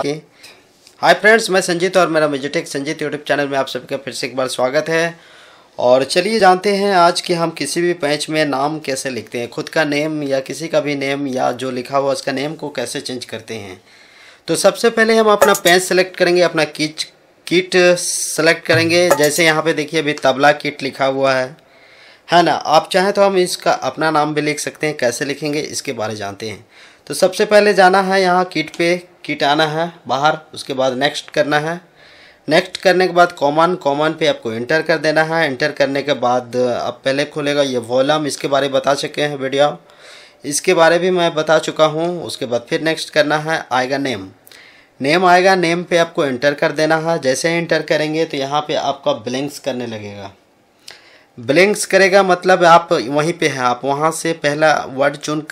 okay hi friends मैं संजीत और मेरा मेजेटेक संजीत यूट्यूब चैनल में आप सबका फिर से एक बार स्वागत है और चलिए जानते हैं आज कि हम किसी भी पैच में नाम कैसे लिखते हैं खुद का नेम या किसी का भी नेम या जो लिखा हुआ उसका नेम को कैसे चेंज करते हैं तो सबसे पहले हम अपना पैच सेलेक्ट करेंगे अपना किच किट सेलेक्ट करेंगे जैसे यहाँ पे देखिए अभी तबला किट लिखा हुआ है है ना आप चाहें तो हम इसका अपना नाम भी लिख सकते हैं कैसे लिखेंगे इसके बारे जानते हैं तो सबसे पहले जाना है यहाँ किट पे किट आना है बाहर उसके बाद नेक्स्ट करना है नेक्स्ट करने के बाद कॉमन कॉमन पे आपको इंटर कर देना है इंटर करने के बाद अब पहले खुलेगा ये वॉलम इसके बारे में बता चुके हैं वीडियो इसके बारे भी मैं बता चुका हूँ उसके बाद फिर नेक्स्ट करना है आएगा नेम नेम आएगा नेम पे आपको इंटर कर देना है जैसे इंटर करेंगे तो यहाँ पे आपका ब्लैंक्स करने लगेगा ब्लैंक्स करेगा मतलब आप वहीं पे हैं आप वहाँ से पहला वर्ड चुन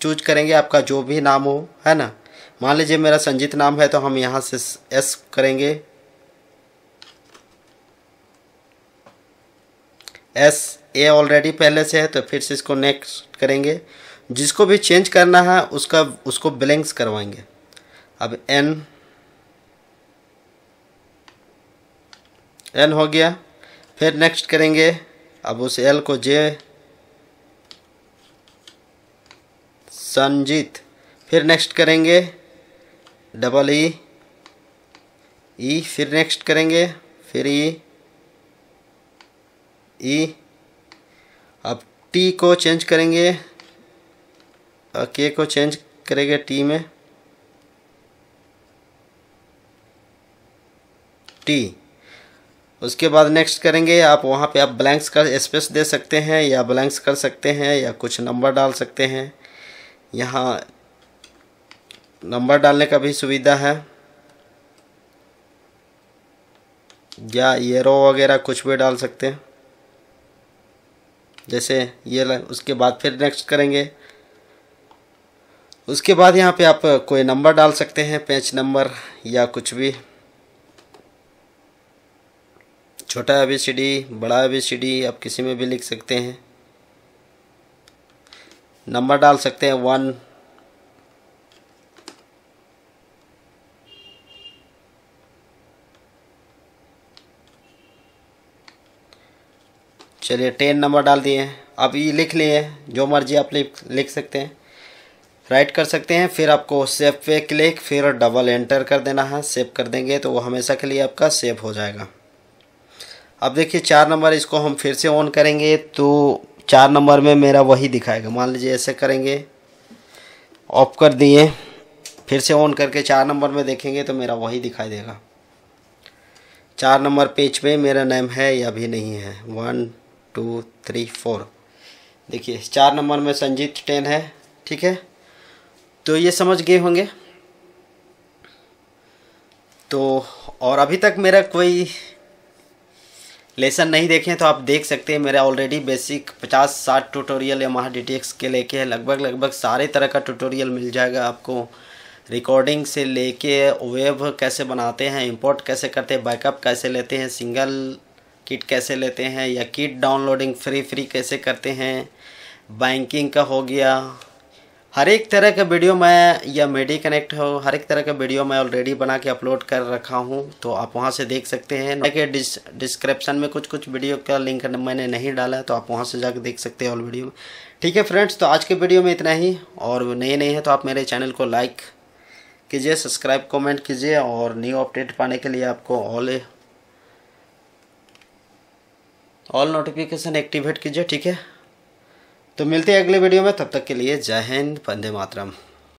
चूज करेंगे आपका जो भी नाम हो है ना मान लीजिए मेरा संजीत नाम है तो हम यहाँ से एस करेंगे एस ए ऑलरेडी पहले से है तो फिर से इसको नेक्स्ट करेंगे जिसको भी चेंज करना है उसका उसको ब्लैंक्स करवाएंगे अब एन एन हो गया फिर नेक्स्ट करेंगे अब उस एल को जे संजीत फिर नेक्स्ट करेंगे डबल ई ई फिर नेक्स्ट करेंगे फिर ई ई अब टी को चेंज करेंगे और के को चेंज करेंगे टी में टी उसके बाद नेक्स्ट करेंगे आप वहाँ पे आप ब्लैंक्स का स्पेस दे सकते हैं या ब्लैंक्स कर सकते हैं या कुछ नंबर डाल सकते हैं यहाँ नंबर डालने का भी सुविधा है या एरो वगैरह कुछ भी डाल सकते हैं जैसे ये उसके बाद फिर नेक्स्ट करेंगे उसके बाद यहाँ पे आप कोई नंबर डाल सकते हैं पेंच नंबर या कुछ भी छोटा ए बी सी डी बड़ा ए बी सी डी आप किसी में भी लिख सकते हैं नंबर डाल सकते हैं वन चलिए टेन नंबर डाल दिए आप ये लिख लिए जो मर्जी आप लिख लिख सकते हैं राइट कर सकते हैं फिर आपको सेव पे क्लिक फिर डबल एंटर कर देना है सेव कर देंगे तो वो हमेशा के लिए आपका सेव हो जाएगा अब देखिए चार नंबर इसको हम फिर से ऑन करेंगे तो चार नंबर में मेरा वही दिखाएगा मान लीजिए ऐसे करेंगे ऑफ कर दिए फिर से ऑन करके चार नंबर में देखेंगे तो मेरा वही दिखाई देगा चार नंबर पेज पे मेरा नेम है या भी नहीं है वन टू थ्री फोर देखिए चार नंबर में संजीत टेन है ठीक है तो ये समझ गए होंगे तो और अभी तक मेरा कोई लेसन नहीं देखें तो आप देख सकते हैं मेरा already basic 50-60 tutorial Yamaha D T के लेके है लगभग लगभग सारे तरह का ट्यूटोरियल मिल जाएगा आपको रिकॉर्डिंग से लेके वेब कैसे बनाते हैं इंपोर्ट कैसे करते हैं बैकअप कैसे लेते हैं सिंगल किट कैसे लेते हैं या किट डाउनलोडिंग फ्री फ्री कैसे करते हैं बैंकिंग का हो गया हर एक तरह का वीडियो मैं या मेडी कनेक्ट हो हर एक तरह का वीडियो मैं ऑलरेडी बना के अपलोड कर रखा हूँ तो आप वहाँ से देख सकते हैं कि डिस्क्रिप्शन में कुछ कुछ वीडियो का लिंक मैंने नहीं डाला है तो आप वहाँ से जाकर देख सकते हैं ऑल वीडियो में ठीक है फ्रेंड्स तो आज के वीडियो में इतना ही और नए नए हैं तो आप मेरे चैनल को लाइक कीजिए सब्सक्राइब कॉमेंट कीजिए और न्यू अपडेट पाने के लिए आपको ऑल ऑल नोटिफिकेशन एक्टिवेट कीजिए ठीक है तो मिलते हैं अगले वीडियो में तब तक के लिए जय हिंद वंदे मातरम